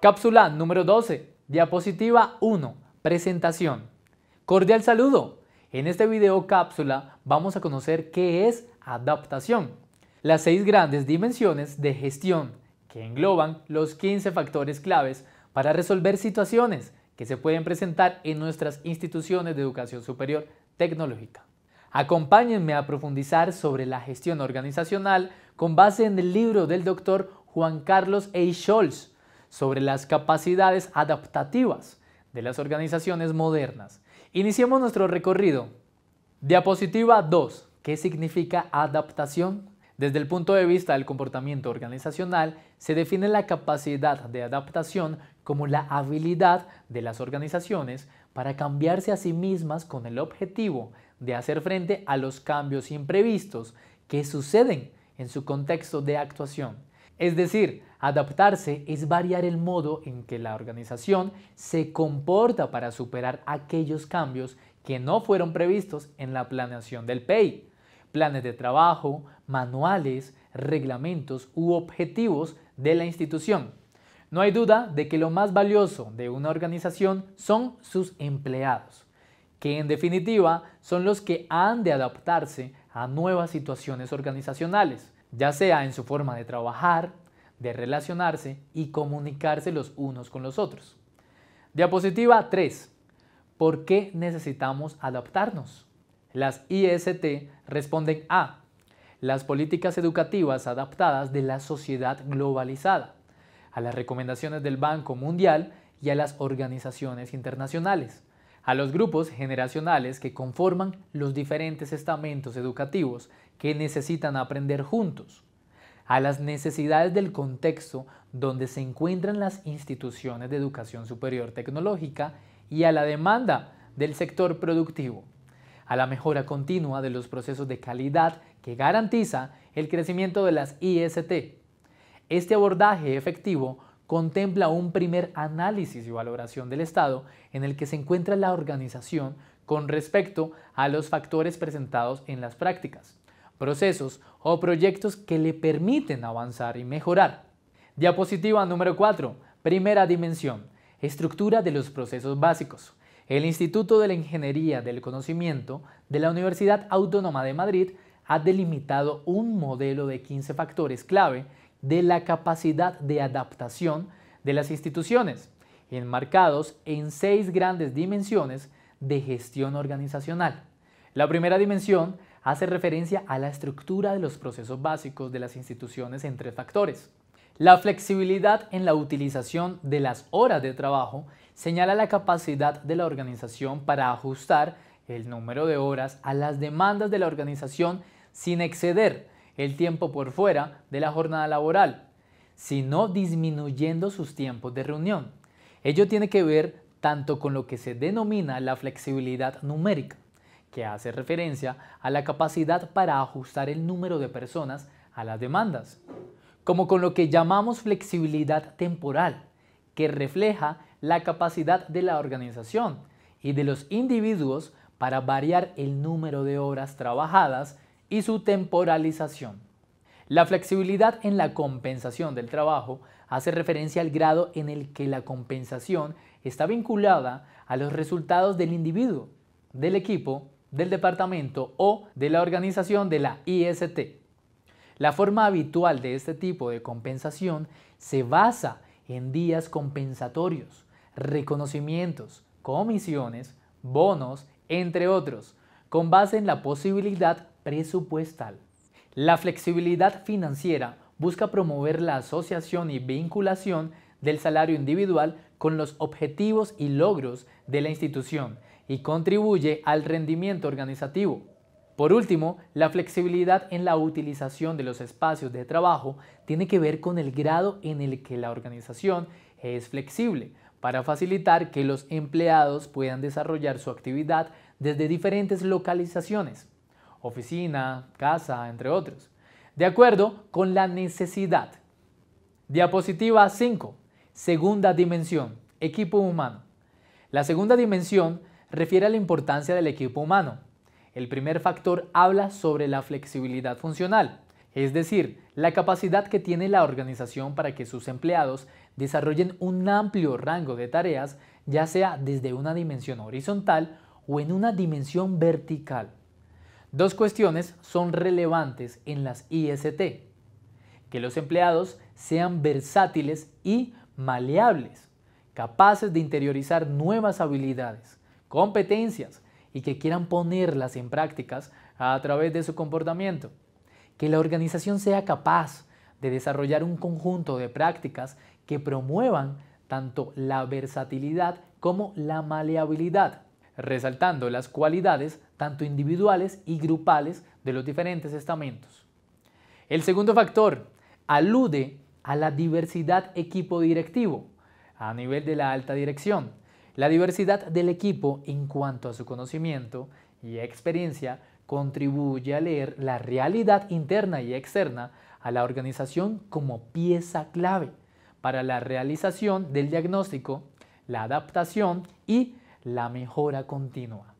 Cápsula número 12, diapositiva 1, presentación. Cordial saludo. En este video cápsula vamos a conocer qué es adaptación, las seis grandes dimensiones de gestión que engloban los 15 factores claves para resolver situaciones que se pueden presentar en nuestras instituciones de educación superior tecnológica. Acompáñenme a profundizar sobre la gestión organizacional con base en el libro del doctor Juan Carlos E. Scholz, sobre las capacidades adaptativas de las organizaciones modernas. Iniciemos nuestro recorrido. Diapositiva 2. ¿Qué significa adaptación? Desde el punto de vista del comportamiento organizacional, se define la capacidad de adaptación como la habilidad de las organizaciones para cambiarse a sí mismas con el objetivo de hacer frente a los cambios imprevistos que suceden en su contexto de actuación. Es decir, adaptarse es variar el modo en que la organización se comporta para superar aquellos cambios que no fueron previstos en la planeación del PEI. Planes de trabajo, manuales, reglamentos u objetivos de la institución. No hay duda de que lo más valioso de una organización son sus empleados, que en definitiva son los que han de adaptarse a nuevas situaciones organizacionales ya sea en su forma de trabajar, de relacionarse y comunicarse los unos con los otros. Diapositiva 3. ¿Por qué necesitamos adaptarnos? Las IST responden a las políticas educativas adaptadas de la sociedad globalizada, a las recomendaciones del Banco Mundial y a las organizaciones internacionales, a los grupos generacionales que conforman los diferentes estamentos educativos que necesitan aprender juntos, a las necesidades del contexto donde se encuentran las instituciones de educación superior tecnológica y a la demanda del sector productivo, a la mejora continua de los procesos de calidad que garantiza el crecimiento de las IST. Este abordaje efectivo contempla un primer análisis y valoración del estado en el que se encuentra la organización con respecto a los factores presentados en las prácticas, procesos o proyectos que le permiten avanzar y mejorar. Diapositiva número 4. Primera dimensión. Estructura de los procesos básicos. El Instituto de la Ingeniería del Conocimiento de la Universidad Autónoma de Madrid ha delimitado un modelo de 15 factores clave de la capacidad de adaptación de las instituciones, enmarcados en seis grandes dimensiones de gestión organizacional. La primera dimensión hace referencia a la estructura de los procesos básicos de las instituciones entre factores. La flexibilidad en la utilización de las horas de trabajo señala la capacidad de la organización para ajustar el número de horas a las demandas de la organización sin exceder el tiempo por fuera de la jornada laboral, sino disminuyendo sus tiempos de reunión. Ello tiene que ver tanto con lo que se denomina la flexibilidad numérica, que hace referencia a la capacidad para ajustar el número de personas a las demandas, como con lo que llamamos flexibilidad temporal, que refleja la capacidad de la organización y de los individuos para variar el número de horas trabajadas y su temporalización. La flexibilidad en la compensación del trabajo hace referencia al grado en el que la compensación está vinculada a los resultados del individuo, del equipo, del departamento o de la organización de la IST. La forma habitual de este tipo de compensación se basa en días compensatorios, reconocimientos, comisiones, bonos, entre otros, con base en la posibilidad presupuestal. La flexibilidad financiera busca promover la asociación y vinculación del salario individual con los objetivos y logros de la institución y contribuye al rendimiento organizativo. Por último, la flexibilidad en la utilización de los espacios de trabajo tiene que ver con el grado en el que la organización es flexible para facilitar que los empleados puedan desarrollar su actividad desde diferentes localizaciones oficina, casa, entre otros, de acuerdo con la necesidad. Diapositiva 5. Segunda dimensión, equipo humano. La segunda dimensión refiere a la importancia del equipo humano. El primer factor habla sobre la flexibilidad funcional, es decir, la capacidad que tiene la organización para que sus empleados desarrollen un amplio rango de tareas, ya sea desde una dimensión horizontal o en una dimensión vertical. Dos cuestiones son relevantes en las IST. Que los empleados sean versátiles y maleables, capaces de interiorizar nuevas habilidades, competencias y que quieran ponerlas en prácticas a través de su comportamiento. Que la organización sea capaz de desarrollar un conjunto de prácticas que promuevan tanto la versatilidad como la maleabilidad, resaltando las cualidades tanto individuales y grupales de los diferentes estamentos. El segundo factor alude a la diversidad equipo directivo a nivel de la alta dirección. La diversidad del equipo en cuanto a su conocimiento y experiencia contribuye a leer la realidad interna y externa a la organización como pieza clave para la realización del diagnóstico, la adaptación y la mejora continua.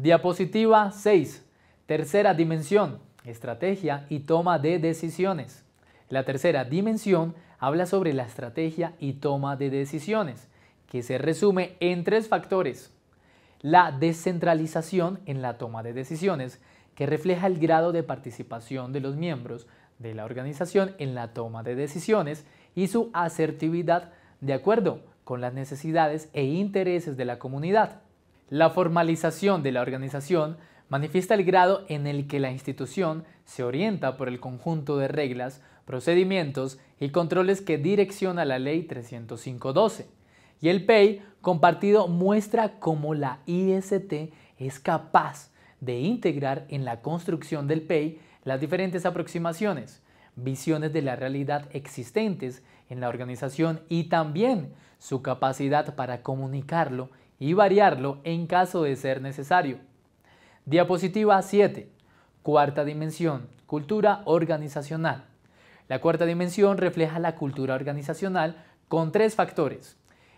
Diapositiva 6. Tercera dimensión, estrategia y toma de decisiones. La tercera dimensión habla sobre la estrategia y toma de decisiones, que se resume en tres factores. La descentralización en la toma de decisiones, que refleja el grado de participación de los miembros de la organización en la toma de decisiones y su asertividad de acuerdo con las necesidades e intereses de la comunidad. La formalización de la organización manifiesta el grado en el que la institución se orienta por el conjunto de reglas, procedimientos y controles que direcciona la Ley 305.12. Y el PEI compartido muestra cómo la IST es capaz de integrar en la construcción del PEI las diferentes aproximaciones, visiones de la realidad existentes en la organización y también su capacidad para comunicarlo y variarlo en caso de ser necesario. Diapositiva 7. Cuarta dimensión, cultura organizacional. La cuarta dimensión refleja la cultura organizacional con tres factores.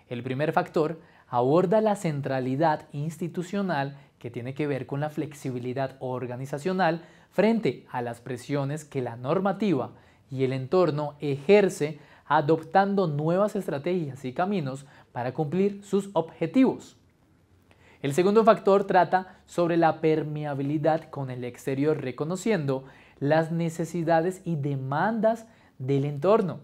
El primer factor aborda la centralidad institucional que tiene que ver con la flexibilidad organizacional frente a las presiones que la normativa y el entorno ejerce adoptando nuevas estrategias y caminos para cumplir sus objetivos. El segundo factor trata sobre la permeabilidad con el exterior, reconociendo las necesidades y demandas del entorno,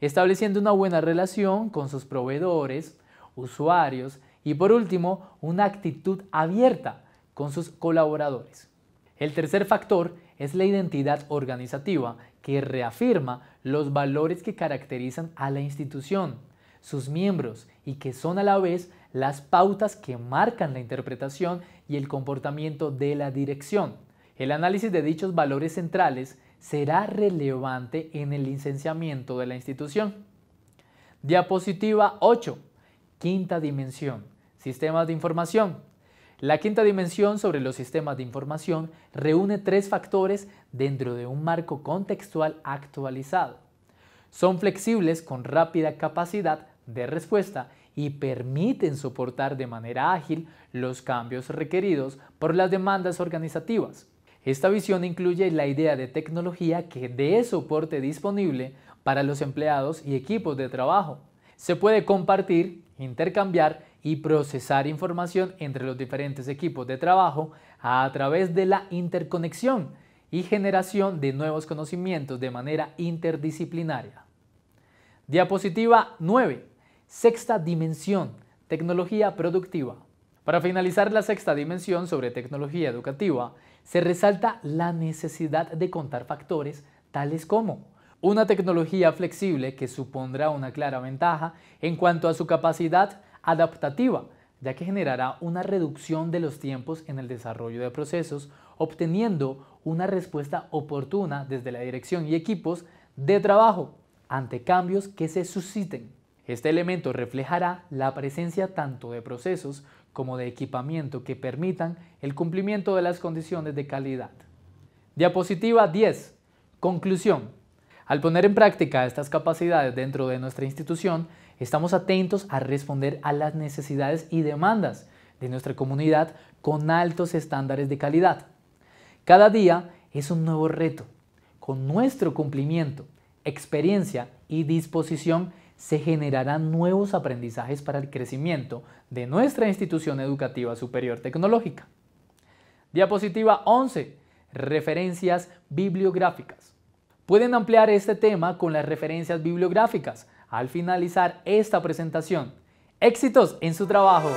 estableciendo una buena relación con sus proveedores, usuarios y por último una actitud abierta con sus colaboradores. El tercer factor es la identidad organizativa que reafirma los valores que caracterizan a la institución, sus miembros y que son a la vez las pautas que marcan la interpretación y el comportamiento de la dirección. El análisis de dichos valores centrales será relevante en el licenciamiento de la institución. Diapositiva 8. Quinta dimensión. Sistemas de información. La quinta dimensión sobre los sistemas de información reúne tres factores dentro de un marco contextual actualizado. Son flexibles con rápida capacidad de respuesta y permiten soportar de manera ágil los cambios requeridos por las demandas organizativas. Esta visión incluye la idea de tecnología que dé soporte disponible para los empleados y equipos de trabajo. Se puede compartir, intercambiar y procesar información entre los diferentes equipos de trabajo a través de la interconexión y generación de nuevos conocimientos de manera interdisciplinaria. Diapositiva 9. Sexta dimensión, tecnología productiva. Para finalizar la sexta dimensión sobre tecnología educativa, se resalta la necesidad de contar factores tales como una tecnología flexible que supondrá una clara ventaja en cuanto a su capacidad adaptativa, ya que generará una reducción de los tiempos en el desarrollo de procesos, obteniendo una respuesta oportuna desde la dirección y equipos de trabajo ante cambios que se susciten. Este elemento reflejará la presencia tanto de procesos como de equipamiento que permitan el cumplimiento de las condiciones de calidad. Diapositiva 10. Conclusión. Al poner en práctica estas capacidades dentro de nuestra institución, estamos atentos a responder a las necesidades y demandas de nuestra comunidad con altos estándares de calidad. Cada día es un nuevo reto. Con nuestro cumplimiento, experiencia y disposición, se generarán nuevos aprendizajes para el crecimiento de nuestra institución educativa superior tecnológica. Diapositiva 11. Referencias bibliográficas. Pueden ampliar este tema con las referencias bibliográficas al finalizar esta presentación. ¡Éxitos en su trabajo!